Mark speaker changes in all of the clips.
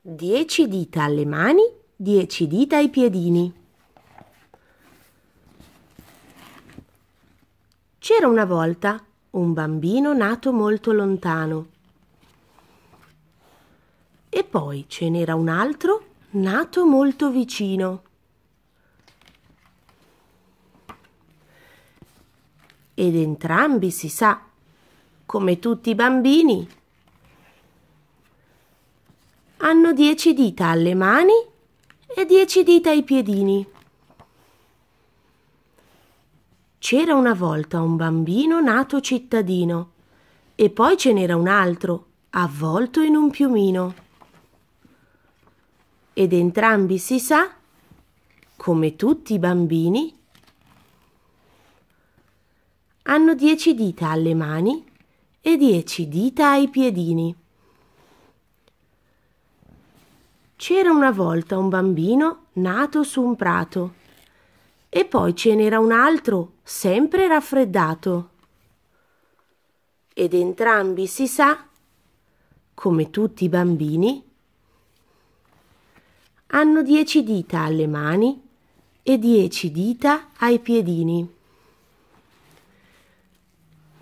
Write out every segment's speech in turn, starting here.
Speaker 1: Dieci dita alle mani, dieci dita ai piedini. C'era una volta un bambino nato molto lontano. E poi ce n'era un altro nato molto vicino. Ed entrambi si sa, come tutti i bambini, hanno dieci dita alle mani e dieci dita ai piedini. C'era una volta un bambino nato cittadino e poi ce n'era un altro, avvolto in un piumino. Ed entrambi si sa, come tutti i bambini, hanno dieci dita alle mani e dieci dita ai piedini. C'era una volta un bambino nato su un prato e poi ce n'era un altro sempre raffreddato. Ed entrambi si sa, come tutti i bambini, hanno dieci dita alle mani e dieci dita ai piedini.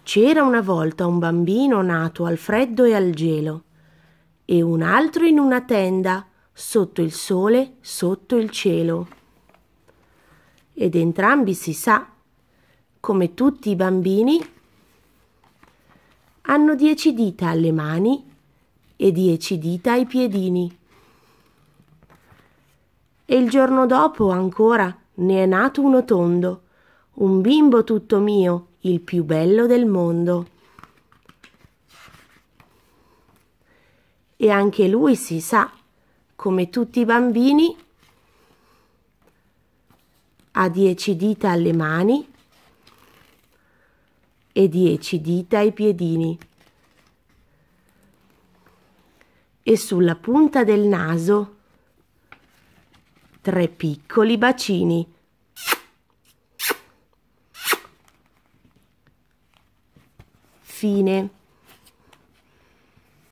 Speaker 1: C'era una volta un bambino nato al freddo e al gelo e un altro in una tenda sotto il sole, sotto il cielo. Ed entrambi si sa, come tutti i bambini, hanno dieci dita alle mani e dieci dita ai piedini. E il giorno dopo ancora ne è nato uno tondo, un bimbo tutto mio, il più bello del mondo. E anche lui si sa come tutti i bambini, ha 10 dita alle mani e 10 dita ai piedini. E sulla punta del naso tre piccoli bacini. Fine.